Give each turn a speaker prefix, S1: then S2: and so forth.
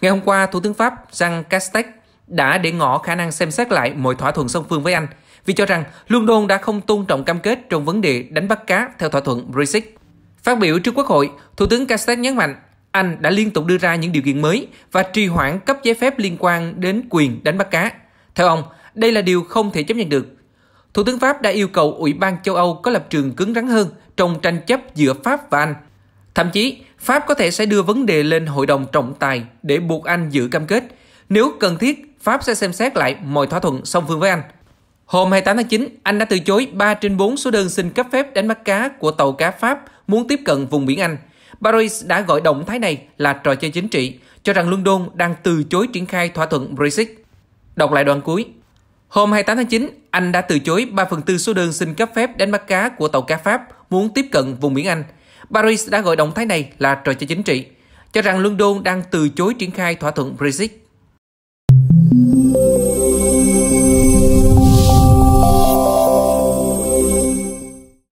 S1: Ngày hôm qua, Thủ tướng Pháp Jean Castex đã để ngỏ khả năng xem xét lại mọi thỏa thuận song phương với Anh vì cho rằng London đã không tôn trọng cam kết trong vấn đề đánh bắt cá theo thỏa thuận Brexit. Phát biểu trước Quốc hội, Thủ tướng Castex nhấn mạnh anh đã liên tục đưa ra những điều kiện mới và trì hoãn cấp giấy phép liên quan đến quyền đánh bắt cá. Theo ông, đây là điều không thể chấp nhận được. Thủ tướng Pháp đã yêu cầu Ủy ban châu Âu có lập trường cứng rắn hơn trong tranh chấp giữa Pháp và Anh Thậm chí, Pháp có thể sẽ đưa vấn đề lên hội đồng trọng tài để buộc Anh giữ cam kết. Nếu cần thiết, Pháp sẽ xem xét lại mọi thỏa thuận song phương với Anh. Hôm 28 tháng 9, Anh đã từ chối 3 trên 4 số đơn xin cấp phép đánh bắt cá của tàu cá Pháp muốn tiếp cận vùng biển Anh. Paris đã gọi động thái này là trò chơi chính trị, cho rằng London đang từ chối triển khai thỏa thuận Brexit. Đọc lại đoạn cuối. Hôm 28 tháng 9, Anh đã từ chối 3 phần 4 số đơn xin cấp phép đánh bắt cá của tàu cá Pháp muốn tiếp cận vùng biển Anh – Paris đã gọi động thái này là trò chơi chính trị, cho rằng London đang từ chối triển khai thỏa thuận Brexit.